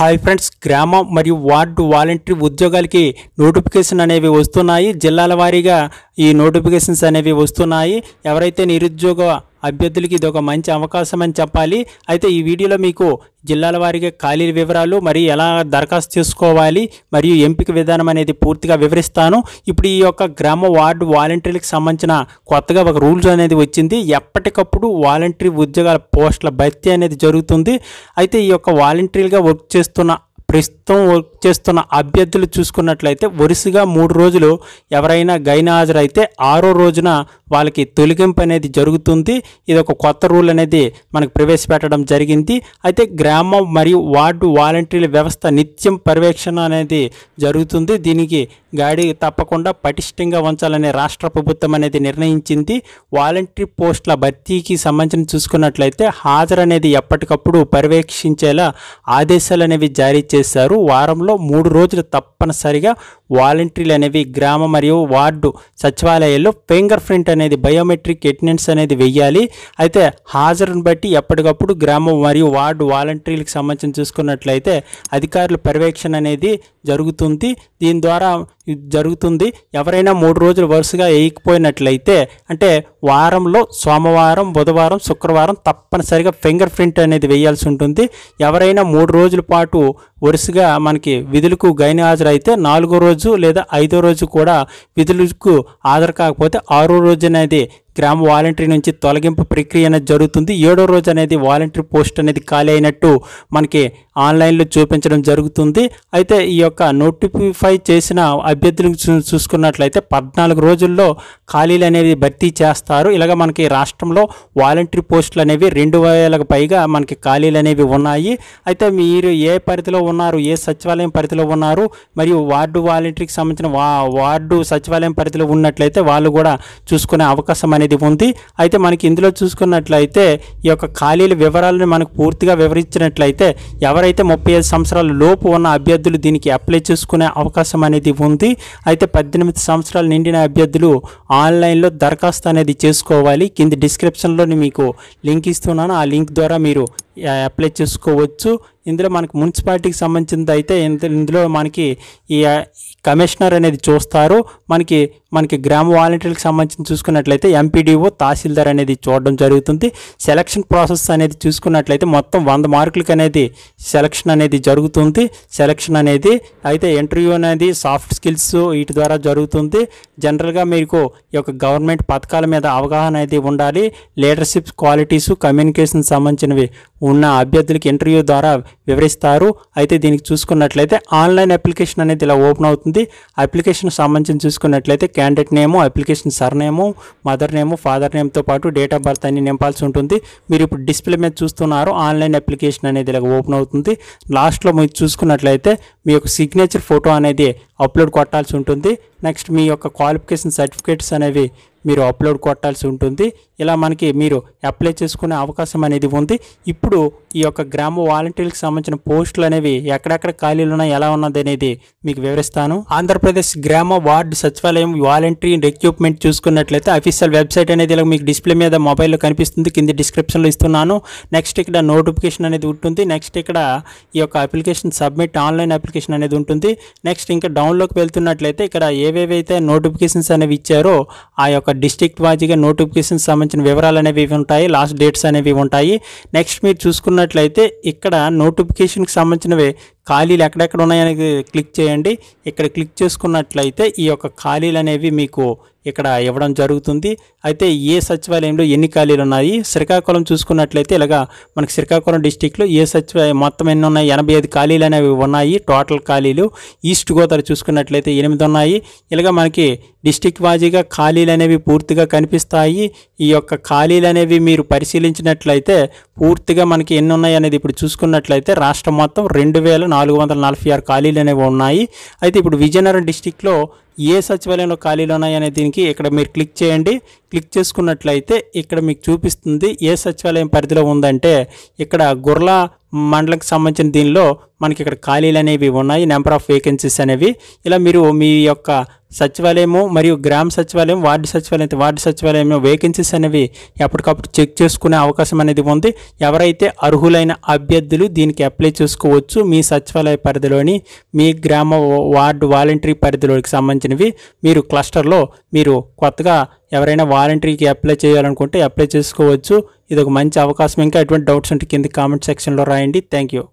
hi friends గ్రామ మరియు ward volunteer ఉద్యోగాలకి నోటిఫికేషన్ అనేవి వస్తున్నాయి జిల్లాల వారీగా ఈ నోటిఫికేషన్స్ అనేవి వస్తున్నాయి ఎవరైతే నిరుద్యోగ అభ్యర్థులకి ఇది ఒక మంచి అవకాశం అని చెప్పాలి అయితే ఈ వీడియోలో మీకు జిల్లాల వారికి ఖాళీల వివరాలు మరియు ఎలా దరఖాస్తు చేసుకోవాలి మరియు ఎంపిక విధానం అనేది పూర్తిగా వివరిస్తాను ఇప్పుడు ఈ యొక్క గ్రామ వార్డు వాలంటీర్లకు సంబంధించిన కొత్తగా ఒక రూల్స్ అనేది వచ్చింది ఎప్పటికప్పుడు వాలంటీర్ ఉద్యోగాల పోస్టుల భర్తీ అనేది జరుగుతుంది అయితే ఈ యొక్క వాలంటీర్గా వర్క్ చేస్తున్న ప్రస్తుతం చేస్తున్న అభ్యర్థులు చూసుకున్నట్లయితే వరుసగా మూడు రోజులు ఎవరైనా గైన హాజరైతే ఆరో రోజున వాళ్ళకి తొలగింపు అనేది జరుగుతుంది ఇది ఒక కొత్త రూల్ అనేది మనకు ప్రవేశపెట్టడం జరిగింది అయితే గ్రామం మరియు వార్డు వాలంటీర్ల వ్యవస్థ నిత్యం పర్యవేక్షణ అనేది జరుగుతుంది దీనికి గాడి తప్పకుండా పటిష్టంగా ఉంచాలని రాష్ట్ర ప్రభుత్వం అనేది నిర్ణయించింది వాలంటరీ పోస్టుల భర్తీకి సంబంధించిన చూసుకున్నట్లయితే హాజరు అనేది ఎప్పటికప్పుడు పర్యవేక్షించేలా ఆదేశాలు అనేవి జారీ చేశారు వారంలో మూడు రోజులు తప్పనిసరిగా వాలంటీర్లు అనేవి గ్రామ మరియు వార్డు సచివాలయాల్లో ఫింగర్ ప్రింట్ అనేది బయోమెట్రిక్ ఎటెండెన్స్ అనేది వెయ్యాలి అయితే హాజరును బట్టి ఎప్పటికప్పుడు గ్రామం మరియు వార్డు వాలంటీర్లకు సంబంధించి చూసుకున్నట్లయితే అధికారుల పర్యవేక్షణ అనేది జరుగుతుంది దీని ద్వారా జరుగుతుంది ఎవరైనా మూడు రోజులు వరుసగా వేయకపోయినట్లయితే అంటే వారంలో సోమవారం బుధవారం శుక్రవారం తప్పనిసరిగా ఫింగర్ ప్రింట్ అనేది వేయాల్సి ఉంటుంది ఎవరైనా మూడు రోజుల పాటు వరుసగా మనకి విధులకు గైన హాజరైతే నాలుగో రోజు రోజు లేదా ఐదో రోజు కూడా విధులకు హాజరు కాకపోతే ఆరో రోజు అనేది గ్రామ వాలంటరీ నుంచి తొలగింపు ప్రక్రియ అనేది జరుగుతుంది ఏడో రోజు అనేది వాలంటరీ పోస్ట్ అనేది ఖాళీ అయినట్టు మనకి ఆన్లైన్లో చూపించడం జరుగుతుంది అయితే ఈ యొక్క నోటిఫై చేసిన అభ్యర్థులకు చూసుకున్నట్లయితే పద్నాలుగు రోజుల్లో ఖాళీలు అనేది భర్తీ చేస్తారు ఇలాగ మనకి రాష్ట్రంలో వాలంటరీ పోస్టులు అనేవి రెండు వేలకు పైగా మనకి ఖాళీలు అనేవి ఉన్నాయి అయితే మీరు ఏ పరిధిలో ఉన్నారు ఏ సచివాలయం పరిధిలో ఉన్నారు మరియు వార్డు వాలంటరీకి సంబంధించిన వా వార్డు సచివాలయం పరిధిలో ఉన్నట్లయితే వాళ్ళు కూడా చూసుకునే అవకాశం అనేది ఉంది అయితే మనకి ఇందులో చూసుకున్నట్లయితే ఈ యొక్క ఖాళీల వివరాలను మనకు పూర్తిగా వివరించినట్లయితే ఎవరైతే ముప్పై ఐదు సంవత్సరాల లోపు ఉన్న అభ్యర్థులు దీనికి అప్లై చేసుకునే అవకాశం అనేది ఉంది అయితే పద్దెనిమిది సంవత్సరాలు నిండిన అభ్యర్థులు ఆన్లైన్లో దరఖాస్తు అనేది చేసుకోవాలి కింది డిస్క్రిప్షన్లో మీకు లింక్ ఇస్తున్నాను ఆ లింక్ ద్వారా మీరు అప్లై చేసుకోవచ్చు ఇందులో మనకు మున్సిపాలిటీకి సంబంధించినది అయితే ఇందులో మనకి ఈ కమిషనర్ అనేది చూస్తారు మనకి మనకి గ్రామ వాలంటీర్లకు సంబంధించి చూసుకున్నట్లయితే ఎంపీడీఓ తహసీల్దార్ అనేది చూడడం జరుగుతుంది సెలక్షన్ ప్రాసెస్ అనేది చూసుకున్నట్లయితే మొత్తం వంద మార్కులకి అనేది సెలక్షన్ అనేది జరుగుతుంది సెలక్షన్ అనేది అయితే ఇంటర్వ్యూ అనేది సాఫ్ట్ స్కిల్స్ వీటి ద్వారా జరుగుతుంది జనరల్గా మీకు ఈ యొక్క గవర్నమెంట్ పథకాల మీద అవగాహన అనేది ఉండాలి లీడర్షిప్ క్వాలిటీస్ కమ్యూనికేషన్ సంబంధించినవి ఉన్న అభ్యర్థులకి ఇంటర్వ్యూ ద్వారా వివరిస్తారు అయితే దీనికి చూసుకున్నట్లయితే ఆన్లైన్ అప్లికేషన్ అనేది ఇలా ఓపెన్ అవుతుంది అవుతుంది అప్లికేషన్ సంబంధించి చూసుకున్నట్లయితే candidate name application sir name mother name father నేమ్తో పాటు డేట్ ఆఫ్ బర్త్ అన్ని నింపాల్సి ఉంటుంది మీరు ఇప్పుడు డిస్ప్లే మీద చూస్తున్నారు ఆన్లైన్ అప్లికేషన్ అనేది ఇలా ఓపెన్ అవుతుంది లాస్ట్లో మీరు చూసుకున్నట్లయితే మీ యొక్క సిగ్నేచర్ ఫోటో అనేది అప్లోడ్ కొట్టాల్సి ఉంటుంది నెక్స్ట్ మీ యొక్క క్వాలిఫికేషన్ సర్టిఫికేట్స్ అనేవి మీరు అప్లోడ్ కొట్టాల్సి ఉంటుంది ఇలా మనకి మీరు అప్లై చేసుకునే అవకాశం అనేది ఉంది ఇప్పుడు ఈ యొక్క గ్రామ వాలంటీర్లకు సంబంధించిన పోస్టులు అనేవి ఎక్కడెక్కడ ఖాళీలు ఉన్నాయి ఎలా ఉన్నది అనేది మీకు వివరిస్తాను ఆంధ్రప్రదేశ్ గ్రామ వార్డు సచివాలయం వాలంటరీ రిక్రూట్మెంట్ చూసుకున్నట్లయితే అఫీషియల్ వెబ్సైట్ అనేది ఇలా మీకు డిస్ప్లే మీద మొబైల్లో కనిపిస్తుంది కింద డిస్క్రిప్షన్లో ఇస్తున్నాను నెక్స్ట్ ఇక్కడ నోటిఫికేషన్ అనేది ఉంటుంది నెక్స్ట్ ఇక్కడ ఈ యొక్క అప్లికేషన్ సబ్మిట్ ఆన్లైన్ అప్లికేషన్ అనేది ఉంటుంది నెక్స్ట్ ఇంకా డౌన్ టౌన్లోకి వెళ్తున్నట్లయితే ఇక్కడ ఏవేవైతే నోటిఫికేషన్స్ అనేవి ఇచ్చారో ఆ యొక్క డిస్ట్రిక్ట్ వైజ్గా నోటిఫికేషన్స్ సంబంధించిన వివరాలు అనేవి ఉంటాయి లాస్ట్ డేట్స్ అనేవి ఉంటాయి నెక్స్ట్ మీరు చూసుకున్నట్లయితే ఇక్కడ నోటిఫికేషన్కి సంబంధించినవి ఖాళీలు ఎక్కడెక్కడ ఉన్నాయని క్లిక్ చేయండి ఇక్కడ క్లిక్ చేసుకున్నట్లయితే ఈ యొక్క ఖాళీలు అనేవి మీకు ఇక్కడ ఇవ్వడం జరుగుతుంది అయితే ఏ సచివాలయంలో ఎన్ని ఖాళీలు ఉన్నాయి శ్రీకాకుళం చూసుకున్నట్లయితే ఇలాగా మనకి శ్రీకాకుళం డిస్టిక్లో ఏ సచివాలయం మొత్తం ఎన్ని ఉన్నాయి ఎనభై ఐదు ఖాళీలు అనేవి ఉన్నాయి టోటల్ ఖాళీలు ఈస్ట్ గోదావరి చూసుకున్నట్లయితే ఎనిమిది ఉన్నాయి ఇలాగ మనకి డిస్టిక్ వాజీగా ఖాళీలు అనేవి పూర్తిగా కనిపిస్తాయి ఈ యొక్క ఖాళీలు అనేవి మీరు పరిశీలించినట్లయితే పూర్తిగా మనకి ఎన్ని ఉన్నాయి అనేది ఇప్పుడు చూసుకున్నట్లయితే రాష్ట్రం మొత్తం రెండు వేల నాలుగు వందల నలభై ఆరు ఖాళీలు అనేవి ఉన్నాయి అయితే ఇప్పుడు విజయనగరం డిస్టిక్లో ఏ సచివాలయంలో ఖాళీలు ఉన్నాయనే దీనికి ఇక్కడ మీరు క్లిక్ చేయండి క్లిక్ చేసుకున్నట్లయితే ఇక్కడ మీకు చూపిస్తుంది ఏ సచివాలయం పరిధిలో ఉందంటే ఇక్కడ గుర్లా మండలకు సంబంధించిన దీనిలో మనకి ఇక్కడ ఖాళీలు అనేవి ఉన్నాయి నెంబర్ ఆఫ్ వేకెన్సీస్ అనేవి ఇలా మీరు మీ యొక్క సచివాలయము మరియు గ్రామ సచివాలయం వార్డు సచివాలయం అయితే వార్డు సచివాలయం వేకెన్సీస్ అనేవి ఎప్పటికప్పుడు చెక్ చేసుకునే అవకాశం అనేది ఉంది ఎవరైతే అర్హులైన అభ్యర్థులు దీనికి అప్లై చేసుకోవచ్చు మీ సచివాలయ పరిధిలోని మీ గ్రామ వార్డు వాలంటరీ పరిధిలోకి సంబంధించినవి మీరు క్లస్టర్లో మీరు కొత్తగా ఎవరైనా వాలంటరీకి అప్లై చేయాలనుకుంటే అప్లై చేసుకోవచ్చు ఇది ఒక మంచి అవకాశం ఇంకా ఎటువంటి డౌట్స్ ఉంటే కింద కామెంట్ సెక్షన్లో రాయండి థ్యాంక్ యూ